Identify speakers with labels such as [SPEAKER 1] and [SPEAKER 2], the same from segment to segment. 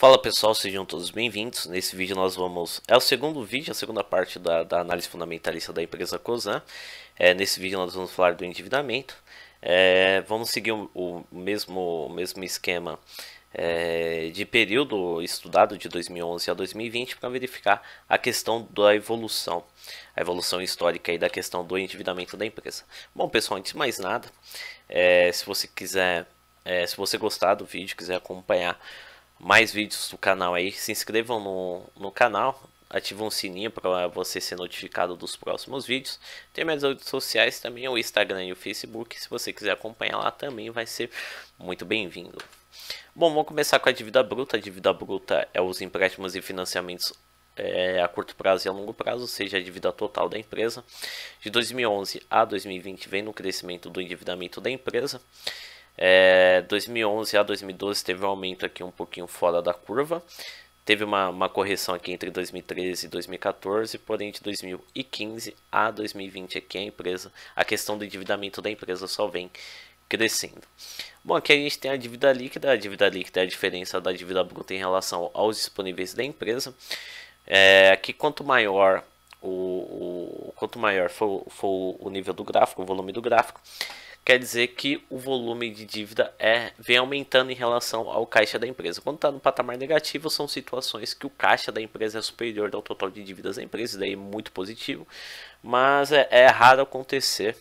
[SPEAKER 1] Fala pessoal, sejam todos bem-vindos. Nesse vídeo nós vamos... É o segundo vídeo, a segunda parte da, da análise fundamentalista da empresa COSAN. É, nesse vídeo nós vamos falar do endividamento. É, vamos seguir o, o, mesmo, o mesmo esquema é, de período estudado de 2011 a 2020 para verificar a questão da evolução, a evolução histórica e da questão do endividamento da empresa. Bom pessoal, antes de mais nada, é, se você quiser, é, se você gostar do vídeo, quiser acompanhar mais vídeos do canal aí. Se inscrevam no, no canal, ativem o sininho para você ser notificado dos próximos vídeos. Tem minhas redes sociais também, o Instagram e o Facebook. Se você quiser acompanhar lá também, vai ser muito bem-vindo. Bom, vamos começar com a dívida bruta. A dívida bruta é os empréstimos e financiamentos é, a curto prazo e a longo prazo, ou seja, a dívida total da empresa. De 2011 a 2020 vem no crescimento do endividamento da empresa. É, 2011 a 2012 teve um aumento aqui um pouquinho fora da curva. Teve uma, uma correção aqui entre 2013 e 2014, porém de 2015 a 2020 aqui a empresa, a questão do endividamento da empresa só vem crescendo. Bom, aqui a gente tem a dívida líquida. A dívida líquida é a diferença da dívida bruta em relação aos disponíveis da empresa. É, aqui quanto maior o, o quanto maior for, for, o nível do gráfico, o volume do gráfico, quer dizer que o volume de dívida é, vem aumentando em relação ao caixa da empresa. Quando está no patamar negativo, são situações que o caixa da empresa é superior ao total de dívidas da empresa, daí é muito positivo, mas é, é raro acontecer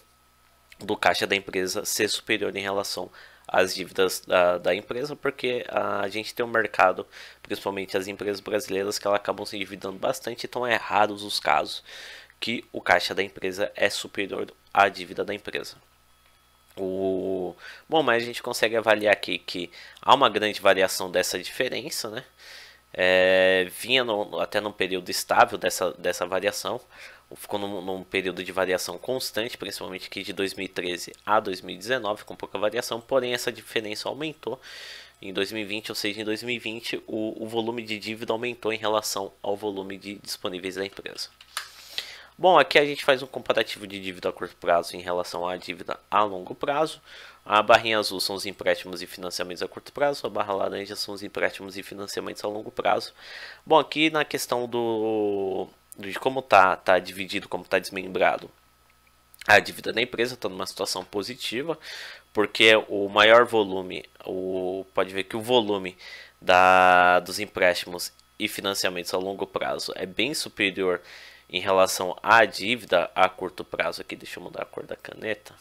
[SPEAKER 1] do caixa da empresa ser superior em relação às dívidas da, da, empresa, porque a gente tem um mercado, principalmente as empresas brasileiras, que elas acabam se endividando bastante, então é raros os casos que o caixa da empresa é superior à dívida da empresa. O... Bom, mas a gente consegue avaliar aqui que há uma grande variação dessa diferença, né? É, vinha no, até num período estável dessa, dessa variação, ficou num, num, período de variação constante, principalmente aqui de 2013 a 2019, com pouca variação, porém essa diferença aumentou em 2020, ou seja, em 2020 o, o volume de dívida aumentou em relação ao volume de disponíveis da empresa. Bom, aqui a gente faz um comparativo de dívida a curto prazo em relação à dívida a longo prazo. A barrinha azul são os empréstimos e financiamentos a curto prazo, a barra laranja são os empréstimos e financiamentos a longo prazo. Bom, aqui na questão do, de como tá, tá dividido, como está desmembrado, a dívida da empresa está numa situação positiva, porque o maior volume, o, pode ver que o volume da, dos empréstimos e financiamentos a longo prazo é bem superior em relação à dívida a curto prazo aqui, deixa eu mudar a cor da caneta.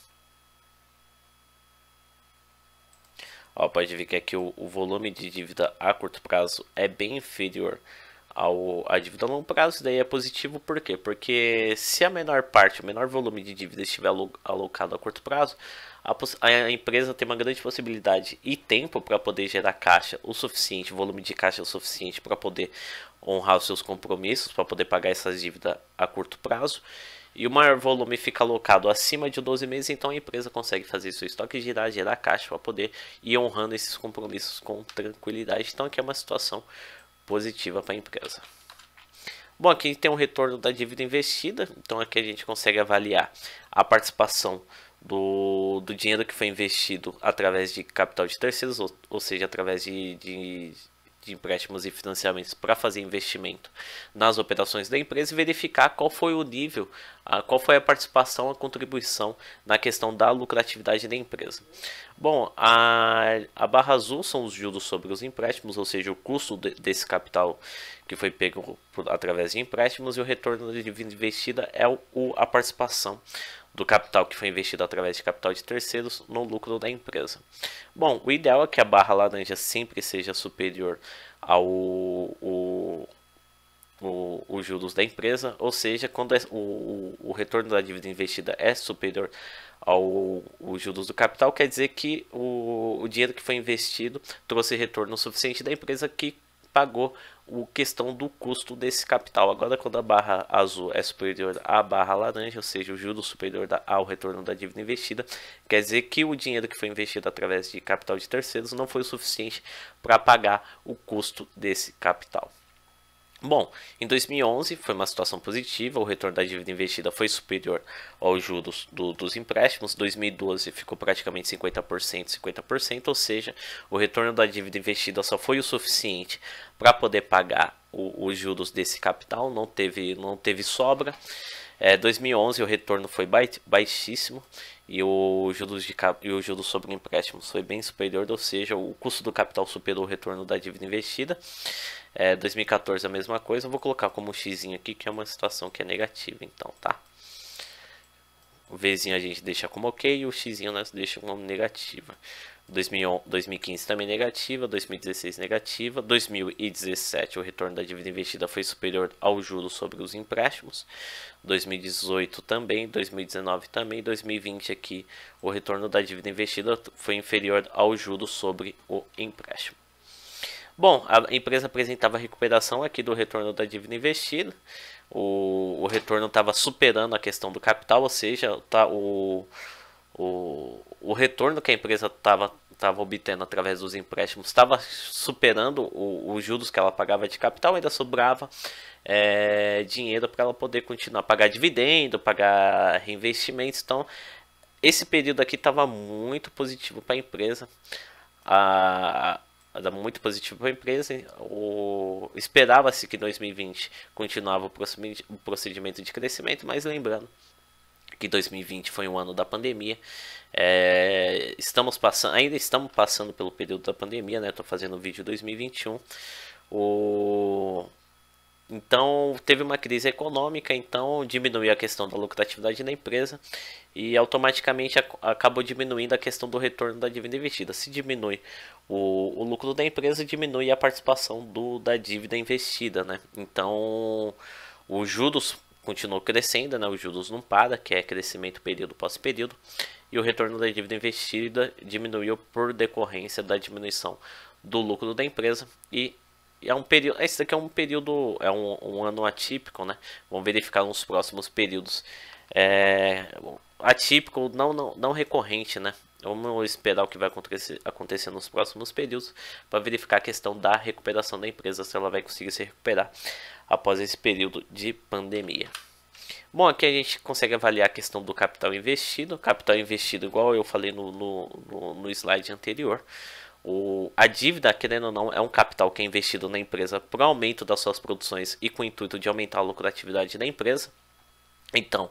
[SPEAKER 1] Ó, pode ver que aqui o, o, volume de dívida a curto prazo é bem inferior ao à dívida a longo prazo, Isso daí é positivo por quê? Porque se a menor parte, o menor volume de dívida estiver alocado a curto prazo, a, a empresa tem uma grande possibilidade e tempo para poder gerar caixa o suficiente, volume de caixa o suficiente para poder honrar os seus compromissos para poder pagar essas dívidas a curto prazo. E o maior volume fica alocado acima de 12 meses, então a empresa consegue fazer seu estoque girar, gerar caixa para poder ir honrando esses compromissos com tranquilidade. Então aqui é uma situação positiva para a empresa. Bom, aqui tem um retorno da dívida investida, então aqui a gente consegue avaliar a participação do, do dinheiro que foi investido através de capital de terceiros, ou, ou seja, através de, de de empréstimos e financiamentos para fazer investimento nas operações da empresa e verificar qual foi o nível, a, qual foi a participação, a contribuição na questão da lucratividade da empresa. Bom, a, a barra azul são os juros sobre os empréstimos, ou seja, o custo de, desse capital que foi pego por, através de empréstimos e o retorno de investida é o, a participação do capital que foi investido através de capital de terceiros no lucro da empresa. Bom, o ideal é que a barra laranja sempre seja superior ao o, o, os juros da empresa, ou seja, quando é, o, o, retorno da dívida investida é superior ao juros do capital, quer dizer que o, o dinheiro que foi investido trouxe retorno suficiente da empresa que pagou o questão do custo desse capital. Agora, quando a barra azul é superior à barra laranja, ou seja, o juro superior ao retorno da dívida investida, quer dizer que o dinheiro que foi investido através de capital de terceiros não foi o suficiente para pagar o custo desse capital. Bom, em 2011 foi uma situação positiva, o retorno da dívida investida foi superior aos juros do, dos empréstimos. 2012 ficou praticamente 50%, 50%, ou seja, o retorno da dívida investida só foi o suficiente para poder pagar o, os juros desse capital, não teve, não teve sobra. É, 2011 o retorno foi baixíssimo e o juros de e o juros sobre empréstimos foi bem superior, ou seja, o custo do capital superou o retorno da dívida investida. É, 2014 é a mesma coisa, eu vou colocar como x aqui, que é uma situação que é negativa, então, tá? O Vzinho a gente deixa como ok e o X nós deixa como negativa. 2015 também negativa, 2016 negativa, 2017 o retorno da dívida investida foi superior ao juro sobre os empréstimos, 2018 também, 2019 também, 2020 aqui o retorno da dívida investida foi inferior ao juro sobre o empréstimo. Bom, a empresa apresentava recuperação aqui do retorno da dívida investida. O, o retorno estava superando a questão do capital, ou seja, tá, o, o, o retorno que a empresa estava tava obtendo através dos empréstimos estava superando os juros que ela pagava de capital, ainda sobrava é, dinheiro para ela poder continuar a pagar dividendo, pagar reinvestimentos. Então, esse período aqui estava muito positivo para a empresa. A, era é muito positivo para a empresa. O... Esperava-se que 2020 continuava o procedimento de crescimento, mas lembrando que 2020 foi um ano da pandemia. É... estamos passando, ainda estamos passando pelo período da pandemia, né? Estou fazendo o vídeo 2021. O então, teve uma crise econômica, então diminuiu a questão da lucratividade da empresa e automaticamente acabou diminuindo a questão do retorno da dívida investida. Se diminui o, o lucro da empresa, diminui a participação do, da dívida investida, né? Então, os juros continuam crescendo, né? Os juros não para, que é crescimento período após período, e o retorno da dívida investida diminuiu por decorrência da diminuição do lucro da empresa e é um período. Esse daqui é um período. É um, um ano atípico, né? Vamos verificar nos próximos períodos. É, atípico, não, não, não recorrente, né? Vamos esperar o que vai acontecer, acontecer nos próximos períodos para verificar a questão da recuperação da empresa, se ela vai conseguir se recuperar após esse período de pandemia. Bom, aqui a gente consegue avaliar a questão do capital investido. Capital investido, igual eu falei no, no, no, no slide anterior, o, a dívida, querendo ou não, é um capital que é investido na empresa para o aumento das suas produções e com o intuito de aumentar a lucratividade da empresa. Então,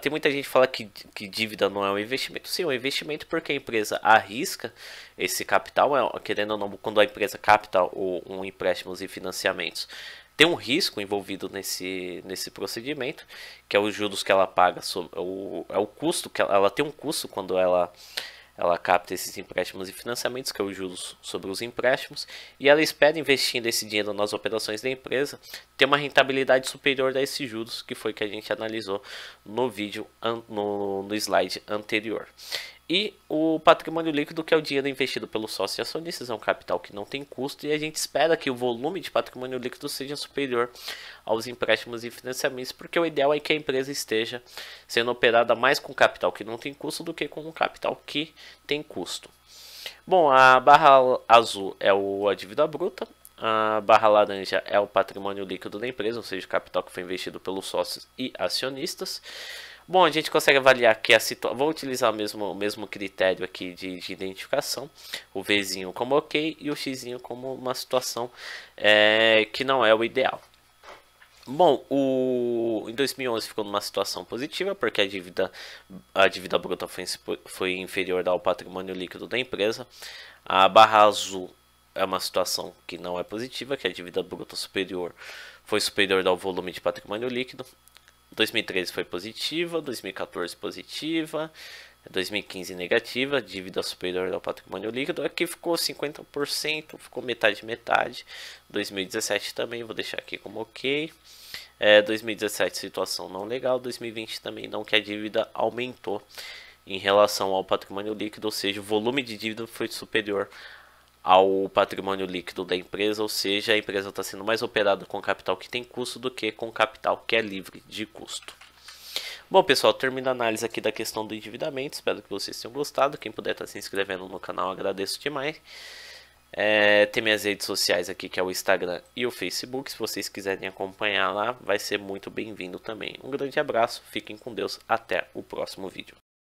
[SPEAKER 1] tem muita gente que fala que, que dívida não é um investimento. Sim, é um investimento porque a empresa arrisca esse capital, é, querendo ou não, quando a empresa capta o, um empréstimos e financiamentos, tem um risco envolvido nesse, nesse procedimento, que é os juros que ela paga, sobre, o, é o custo que ela, ela tem um custo quando ela ela capta esses empréstimos e financiamentos, que é o juros sobre os empréstimos, e ela espera, investindo esse dinheiro nas operações da empresa, ter uma rentabilidade superior a esses juros, que foi que a gente analisou no vídeo, no, no slide anterior. E o patrimônio líquido, que é o dinheiro investido pelo sócio e acionistas, é um capital que não tem custo e a gente espera que o volume de patrimônio líquido seja superior aos empréstimos e financiamentos, porque o ideal é que a empresa esteja sendo operada mais com capital que não tem custo do que com um capital que tem custo. Bom, a barra azul é o, a dívida bruta, a barra laranja é o patrimônio líquido da empresa, ou seja, o capital que foi investido pelos sócios e acionistas. Bom, a gente consegue avaliar aqui a situação. Vou utilizar o mesmo, o mesmo critério aqui de, de identificação. O Vzinho como ok e o Xzinho como uma situação é, que não é o ideal. Bom, o... em 2011 ficou numa situação positiva, porque a dívida, a dívida bruta foi, foi inferior ao patrimônio líquido da empresa. A barra azul é uma situação que não é positiva, que a dívida bruta superior foi superior ao volume de patrimônio líquido. 2013 foi positiva, 2014 positiva, 2015 negativa, dívida superior ao patrimônio líquido, aqui ficou 50%, ficou metade metade. 2017 também, vou deixar aqui como ok. É, 2017 situação não legal, 2020 também não, que a dívida aumentou em relação ao patrimônio líquido, ou seja, o volume de dívida foi superior ao patrimônio líquido da empresa, ou seja, a empresa está sendo mais operada com capital que tem custo do que com capital que é livre de custo. Bom, pessoal, termino a análise aqui da questão do endividamento. Espero que vocês tenham gostado. Quem puder estar tá se inscrevendo no canal, agradeço demais. É, tem minhas redes sociais aqui, que é o Instagram e o Facebook. Se vocês quiserem acompanhar lá, vai ser muito bem-vindo também. Um grande abraço, fiquem com Deus, até o próximo vídeo.